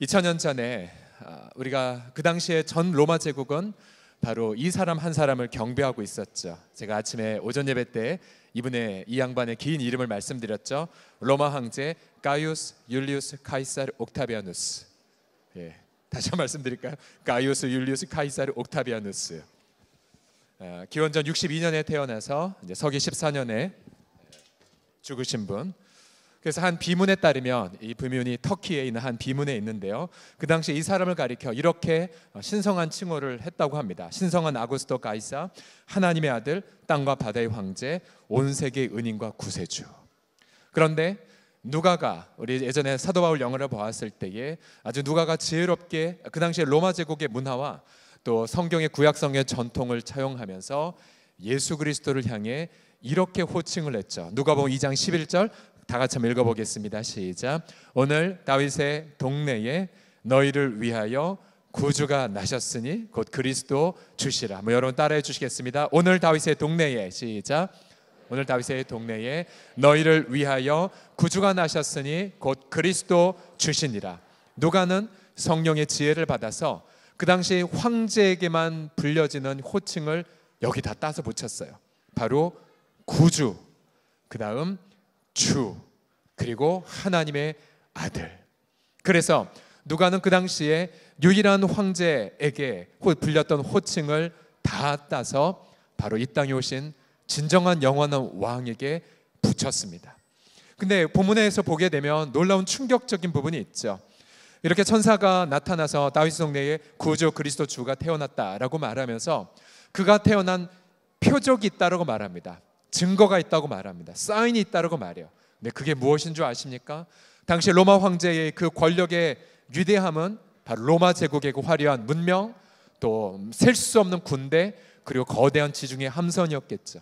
2000년 전에 아, 우리가 그 당시에 전 로마 제국은 바로 이 사람 한 사람을 경배하고 있었죠. 제가 아침에 오전 예배 때 이분의 이 양반의 긴 이름을 말씀드렸죠. 로마 황제 가이우스 율리우스 카이사르 옥타비아누스. 예, 다시 한 말씀드릴까요? 가이우스 율리우스 카이사르 옥타비아누스. 아, 기원전 62년에 태어나서 이제 서기 14년에 죽으신 분. 그래서 한 비문에 따르면 이 비문이 터키에 있는 한 비문에 있는데요. 그 당시 이 사람을 가리켜 이렇게 어, 신성한 칭호를 했다고 합니다. 신성한 아구스토 가이사, 하나님의 아들, 땅과 바다의 황제, 온 세계의 은인과 구세주. 그런데 누가가 우리 예전에 사도 바울 영어를 보았을 때에 아주 누가가 지혜롭게 그 당시에 로마 제국의 문화와 또 성경의 구약 성의 전통을 차용하면서 예수 그리스도를 향해 이렇게 호칭을 했죠. 누가복음 2장 11절 다 같이 한번 읽어보겠습니다. 시작. 오늘 다윗의 동네에 너희를 위하여 구주가 나셨으니 곧 그리스도 주시라. 뭐 여러분 따라해 주시겠습니다. 오늘 다윗의 동네에 시작. 오늘 다윗의 동네에 너희를 위하여 구주가 나셨으니 곧 그리스도 주시니라. 누가는 성령의 지혜를 받아서 그 당시 황제에게만 불려지는 호칭을 여기다 따서 붙였어요. 바로 구주. 그 다음 주 그리고 하나님의 아들. 그래서 누가는 그 당시에 유일한 황제에게 불렸던 호칭을 다 따서 바로 이 땅에 오신 진정한 영원한 왕에게 붙였습니다. 근데 본문에서 보게 되면 놀라운 충격적인 부분이 있죠. 이렇게 천사가 나타나서 다윗 성내에 구주 그리스도 주가 태어났다라고 말하면서 그가 태어난 표적이 있다라고 말합니다. 증거가 있다고 말합니다. 사인이 있다고 말해요. 근데 그게 무엇인 줄 아십니까? 당시 로마 황제의 그 권력의 위대함은 바로 로마 제국의 그 화려한 문명, 또 셀 수 없는 군대, 그리고 거대한 지중해 함선이었겠죠.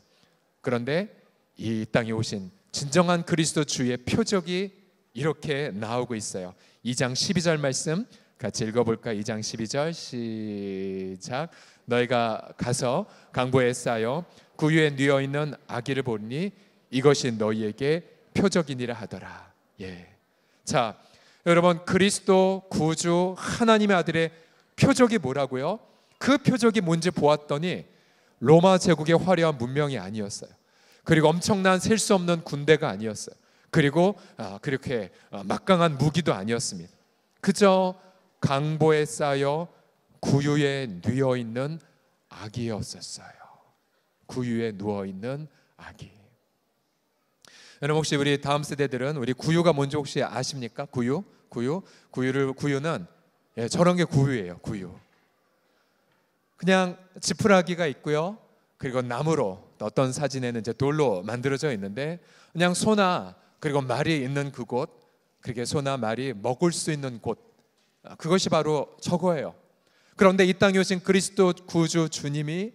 그런데 이 땅에 오신 진정한 그리스도 주의 표적이 이렇게 나오고 있어요. 2장 12절 말씀 같이 읽어볼까? 2장 12절 시작. 너희가 가서 강보에 쌓여 구유에 뉘어 있는 아기를 보니 이것이 너희에게 표적이니라 하더라. 예. 자, 여러분 그리스도 구주 하나님의 아들의 표적이 뭐라고요? 그 표적이 뭔지 보았더니 로마 제국의 화려한 문명이 아니었어요. 그리고 엄청난 셀 수 없는 군대가 아니었어요. 그리고 아, 그렇게 어, 막강한 무기도 아니었습니다. 그저 강보에 쌓여 구유에 누워 있는 아기였었어요. 구유에 누워 있는 아기. 여러분 혹시 우리 다음 세대들은 우리 구유가 뭔지 혹시 아십니까? 구유, 구유, 구유를 구유는 예, 저런 게 구유예요. 구유. 그냥 지푸라기가 있고요. 그리고 나무로 어떤 사진에는 이제 돌로 만들어져 있는데 그냥 소나 그리고 말이 있는 그곳, 그게 소나 말이 먹을 수 있는 곳 아, 그것이 바로 저거예요. 그런데 이 땅에 오신 그리스도 구주 주님이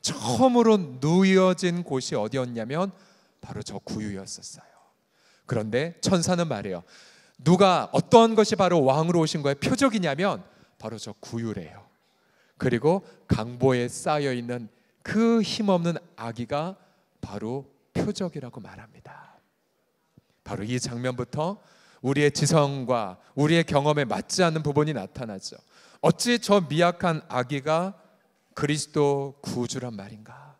처음으로 누여진 곳이 어디였냐면 바로 저 구유였었어요. 그런데 천사는 말이요 누가 어떤 것이 바로 왕으로 오신 거의 표적이냐면 바로 저 구유래요. 그리고 강보에 쌓여 있는 그 힘없는 아기가 바로 표적이라고 말합니다. 바로 이 장면부터 우리의 지성과 우리의 경험에 맞지 않는 부분이 나타나죠. 어찌 저 미약한 아기가 그리스도 구주란 말인가?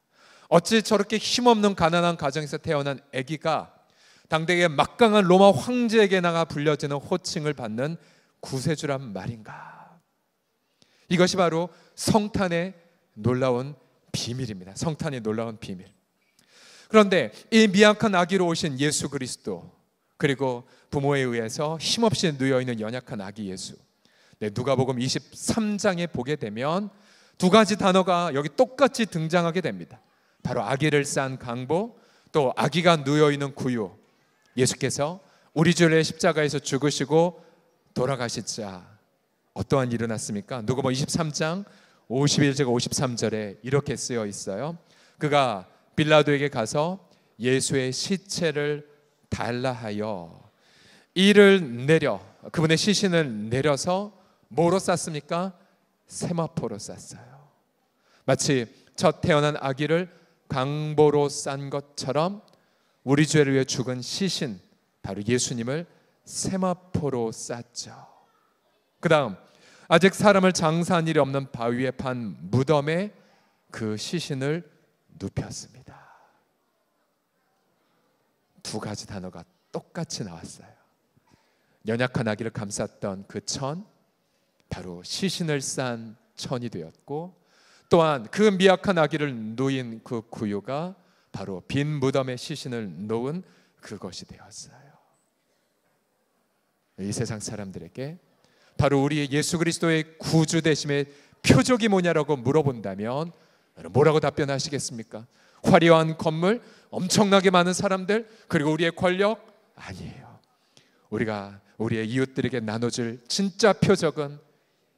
어찌 저렇게 힘없는 가난한 가정에서 태어난 아기가 당대의 막강한 로마 황제에게 나가 불려지는 호칭을 받는 구세주란 말인가? 이것이 바로 성탄의 놀라운 비밀입니다. 성탄의 놀라운 비밀. 그런데 이 미약한 아기로 오신 예수 그리스도 그리고 부모에 의해서 힘없이 누여 있는 연약한 아기 예수. 네, 누가복음 23장에 보게 되면 두 가지 단어가 여기 똑같이 등장하게 됩니다. 바로 아기를 싼 강보, 또 아기가 누여 있는 구유. 예수께서 우리 주를 십자가에서 죽으시고 돌아가시자 어떠한 일이 났습니까? 누가복음 23장 51절과 53절에 이렇게 쓰여 있어요. 그가 빌라도에게 가서 예수의 시체를 달라하여 이를 내려 그분의 시신을 내려서 뭐로 쌌습니까? 세마포로 쌌어요. 마치 첫 태어난 아기를 강보로 싼 것처럼 우리 죄를 위해 죽은 시신 바로 예수님을 세마포로 쌌죠. 그다음 아직 사람을 장사한 일이 없는 바위에 판 무덤에 그 시신을 눕혔습니다. 두 가지 단어가 똑같이 나왔어요. 연약한 아기를 감쌌던 그 천, 바로 시신을 싼 천이 되었고, 또한 그 미약한 아기를 놓인 그 구유가 바로 빈 무덤에 시신을 놓은 그것이 되었어요. 이 세상 사람들에게 바로 우리 예수 그리스도의 구주 대심의 표적이 뭐냐라고 물어본다면 뭐라고 답변하시겠습니까? 화려한 건물, 엄청나게 많은 사람들, 그리고 우리의 권력 아니에요. 우리가 우리의 이웃들에게 나눠줄 진짜 표적은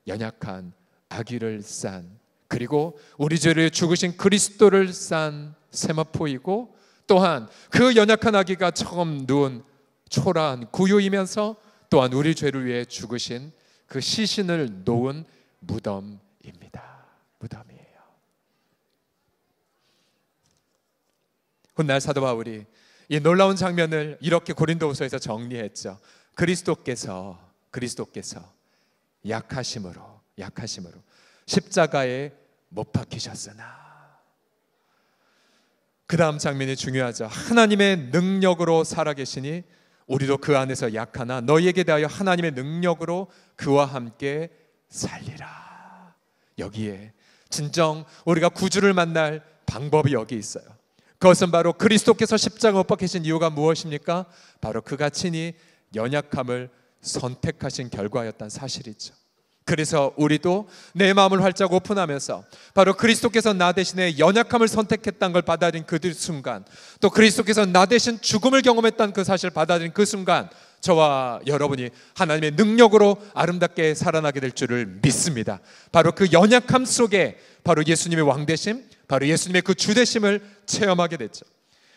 연약한 아기를 싼 그리고 우리 죄를 죽으신 그리스도를 싼 세마포이고 또한 그 연약한 아기가 처음 누운 초라한 구유이면서 또한 우리 죄를 위해 죽으신 그 시신을 놓은 무덤입니다. 무덤이 훗날 사도 바울이 이 놀라운 장면을 이렇게 고린도후서에서 정리했죠. 그리스도께서 그리스도께서 약하심으로 약하심으로 십자가에 못 박히셨으나 그 다음 장면이 중요하죠. 하나님의 능력으로 살아계시니 우리도 그 안에서 약하나 너희에게 대하여 하나님의 능력으로 그와 함께 살리라. 여기에 진정 우리가 구주를 만날 방법이 여기 있어요. 그것은 바로 그리스도께서 십자가 못 박히신 이유가 무엇입니까? 바로 그가 친히 연약함을 선택하신 결과였단 사실이죠. 그래서 우리도 내 마음을 활짝 오픈하면서 바로 그리스도께서 나 대신에 연약함을 선택했다는 걸 받아들인 그 순간 또 그리스도께서 나 대신 죽음을 경험했다는 그 사실을 받아들인 그 순간 저와 여러분이 하나님의 능력으로 아름답게 살아나게 될 줄을 믿습니다. 바로 그 연약함 속에 바로 예수님의 왕 대신 바로 예수님의 그 주대심을 체험하게 됐죠.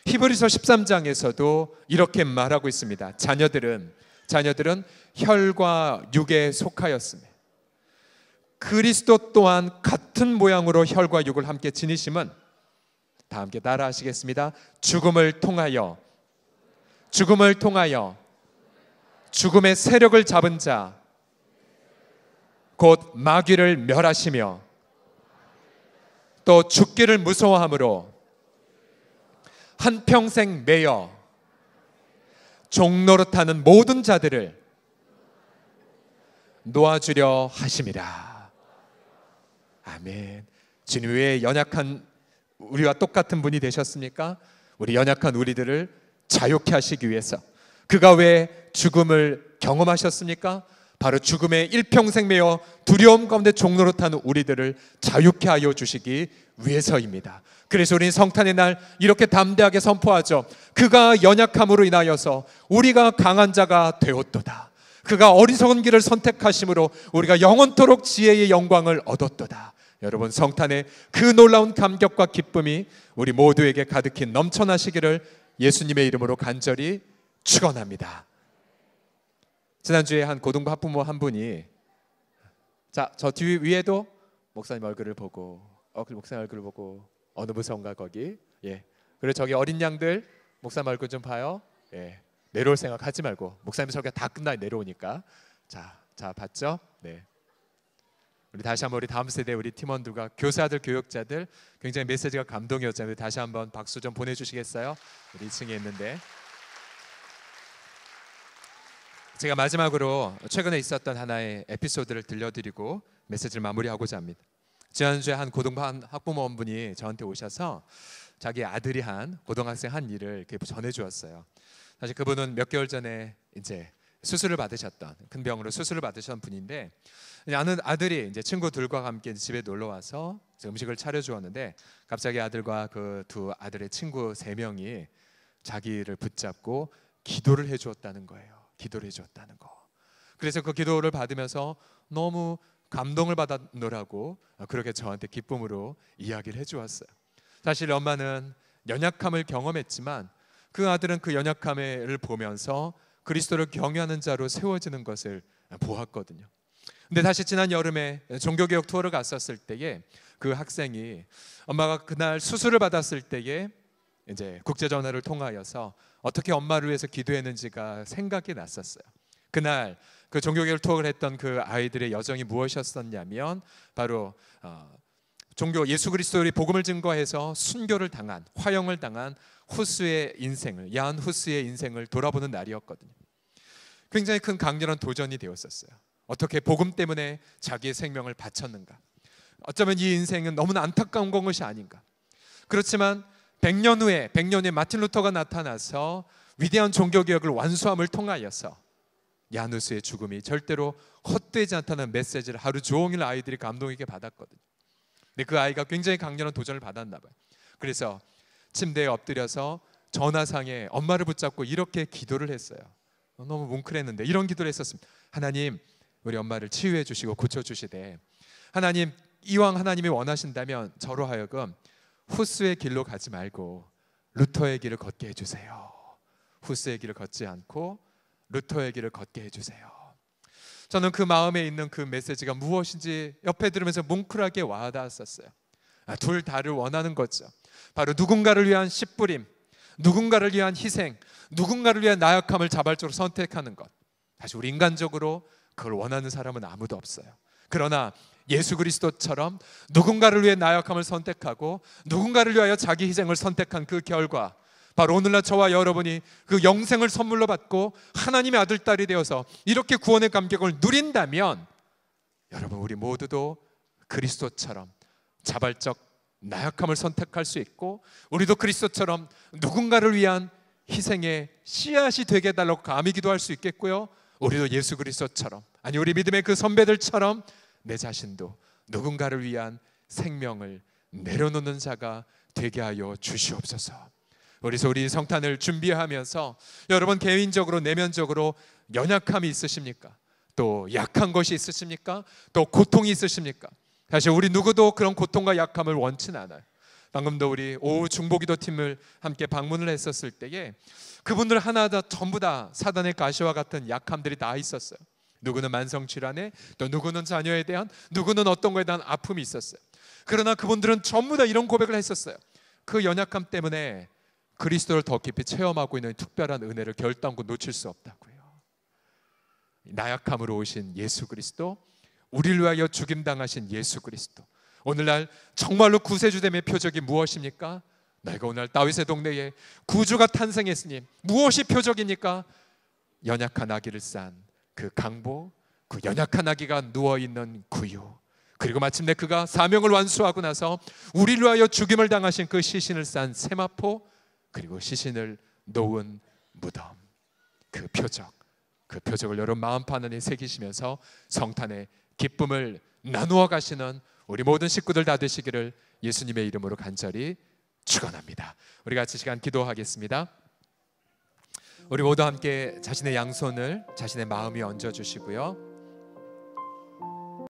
히브리서 13장에서도 이렇게 말하고 있습니다. 자녀들은 자녀들은 혈과 육에 속하였음에 그리스도 또한 같은 모양으로 혈과 육을 함께 지니심은 다 함께 따라하시겠습니다. 죽음을 통하여 죽음을 통하여 죽음의 세력을 잡은 자 곧 마귀를 멸하시며 또 죽기를 무서워함으로 한평생 매여 종노릇하는 모든 자들을 놓아주려 하심이라. 아멘. 주님 왜 연약한 우리와 똑같은 분이 되셨습니까? 우리 연약한 우리들을 자유케 하시기 위해서 그가 왜 죽음을 경험하셨습니까? 바로 죽음의 일평생 매여 두려움 가운데 종로로하는 우리들을 자유케 하여 주시기 위해서입니다. 그래서 우리는 성탄의 날 이렇게 담대하게 선포하죠. 그가 연약함으로 인하여서 우리가 강한 자가 되었도다. 그가 어리석은 길을 선택하심으로 우리가 영원토록 지혜의 영광을 얻었도다. 여러분 성탄의 그 놀라운 감격과 기쁨이 우리 모두에게 가득히 넘쳐나시기를 예수님의 이름으로 간절히 축원합니다. 지난주에 한 고등부 학부모 한 분이 자, 저 뒤 위에도 목사님 얼굴을 보고 어, 목사님 얼굴을 보고 어느 부서인가 거기. 예. 그리고 저기 어린 양들 목사님 얼굴 좀 봐요. 예. 내려올 생각 하지 말고 목사님 설교 다 끝나 내려오니까. 자, 자 봤죠? 네. 우리 다시 한번 우리 다음 세대 우리 팀원들과 교사들 교육자들 굉장히 메시지가 감동이었잖아요. 다시 한번 박수 좀 보내주시겠어요? 우리 2층에 있는데. 제가 마지막으로 최근에 있었던 하나의 에피소드를 들려드리고 메시지를 마무리하고자 합니다. 지난주에 한 고등반 학부모분이 저한테 오셔서 자기 아들이 한 고등학생 한 일을 전해 주었어요. 사실 그분은 몇 개월 전에 이제 수술을 받으셨던 큰 병으로 수술을 받으셨던 분인데 아는 아들이 이제 친구들과 함께 집에 놀러 와서 음식을 차려 주었는데 갑자기 아들과 그 두 아들의 친구 세 명이 자기를 붙잡고 기도를 해 주었다는 거예요. 기도를 해줬다는 거. 그래서 그 기도를 받으면서 너무 감동을 받았노라고 그렇게 저한테 기쁨으로 이야기를 해주었어요. 사실 엄마는 연약함을 경험했지만 그 아들은 그 연약함을 보면서 그리스도를 경유하는 자로 세워지는 것을 보았거든요. 근데 다시 지난 여름에 종교개혁 투어를 갔었을 때에 그 학생이 엄마가 그날 수술을 받았을 때에 이제 국제 전화를 통하여서 어떻게 엄마를 위해서 기도했는지가 생각이 났었어요. 그날 그 종교개혁 투어를 했던 그 아이들의 여정이 무엇이었었냐면 바로 어, 종교 예수 그리스도의 복음을 증거해서 순교를 당한 화형을 당한 후스의 인생을 야한 후스의 인생을 돌아보는 날이었거든요. 굉장히 큰 강렬한 도전이 되었었어요. 어떻게 복음 때문에 자기의 생명을 바쳤는가? 어쩌면 이 인생은 너무나 안타까운 것이 아닌가? 그렇지만 100년 후에 100년 후에 마틴 루터가 나타나서 위대한 종교 개혁을 완수함을 통하여서 야누스의 죽음이 절대로 헛되지 않다는 메시지를 하루 종일 아이들이 감동 있게 받았거든요. 근데 그 아이가 굉장히 강렬한 도전을 받았나 봐요. 그래서 침대에 엎드려서 전화상에 엄마를 붙잡고 이렇게 기도를 했어요. 어, 너무 뭉클했는데 이런 기도를 했었습니다. 하나님, 우리 엄마를 치유해 주시고 고쳐 주시되 하나님 이왕 하나님이 원하신다면 저로 하여금 후스의 길로 가지 말고 루터의 길을 걷게 해주세요. 후스의 길을 걷지 않고 루터의 길을 걷게 해주세요. 저는 그 마음에 있는 그 메시지가 무엇인지 옆에 들으면서 뭉클하게 와닿았었어요. 아, 둘 다를 원하는 거죠. 바로 누군가를 위한 씨뿌림, 누군가를 위한 희생, 누군가를 위한 나약함을 자발적으로 선택하는 것. 사실 우리 인간적으로 그걸 원하는 사람은 아무도 없어요. 그러나 예수 그리스도처럼 누군가를 위해 나약함을 선택하고 누군가를 위하여 자기 희생을 선택한 그 결과 바로 오늘날 저와 여러분이 그 영생을 선물로 받고 하나님의 아들 딸이 되어서 이렇게 구원의 감격을 누린다면 여러분 우리 모두도 그리스도처럼 자발적 나약함을 선택할 수 있고 우리도 그리스도처럼 누군가를 위한 희생의 씨앗이 되게 해달라고 감히 기도할 수 있겠고요. 우리도 예수 그리스도처럼 아니 우리 믿음의 그 선배들처럼 내 자신도 누군가를 위한 생명을 내려놓는 자가 되게 하여 주시옵소서. 우리 소리 성탄을 준비하면서 여러분 개인적으로 내면적으로 연약함이 있으십니까? 또 약한 것이 있으십니까? 또 고통이 있으십니까? 사실 우리 누구도 그런 고통과 약함을 원치 않아요. 방금도 우리 오후 중보기도 팀을 함께 방문을 했었을 때에 그분들 하나 다 전부 다 사단의 가시와 같은 약함들이 다 있었어요. 누구는 만성 질환에 또 누구는 자녀에 대한 누구는 어떤 거에 대한 아픔이 있었어요. 그러나 그분들은 전부 다 이런 고백을 했었어요. 그 연약함 때문에 그리스도를 더 깊이 체험하고 있는 특별한 은혜를 결단고 놓칠 수 없다고요. 나약함으로 오신 예수 그리스도, 우리를 위하여 죽임 당하신 예수 그리스도. 오늘날 정말로 구세주됨의 표적이 무엇입니까? 내가 오늘 다윗의 동네에 구주가 탄생했으니 무엇이 표적입니까? 연약한 아기를 싼그 강보, 그 연약한 아기가 누워 있는 구유. 그리고 마침내 그가 사명을 완수하고 나서 우리를 위하여 죽임을 당하신 그 시신을 싼 세마포 그리고 시신을 놓은 무덤. 그 표적. 그 표적을 여러분 마음판 안에 새기시면서 성탄의 기쁨을 나누어 가시는 우리 모든 식구들 다 되시기를 예수님의 이름으로 간절히 축원합니다. 우리 같이 시간 기도하겠습니다. 우리 모두 함께 자신의 양손을 자신의 마음이 얹어 주시고요.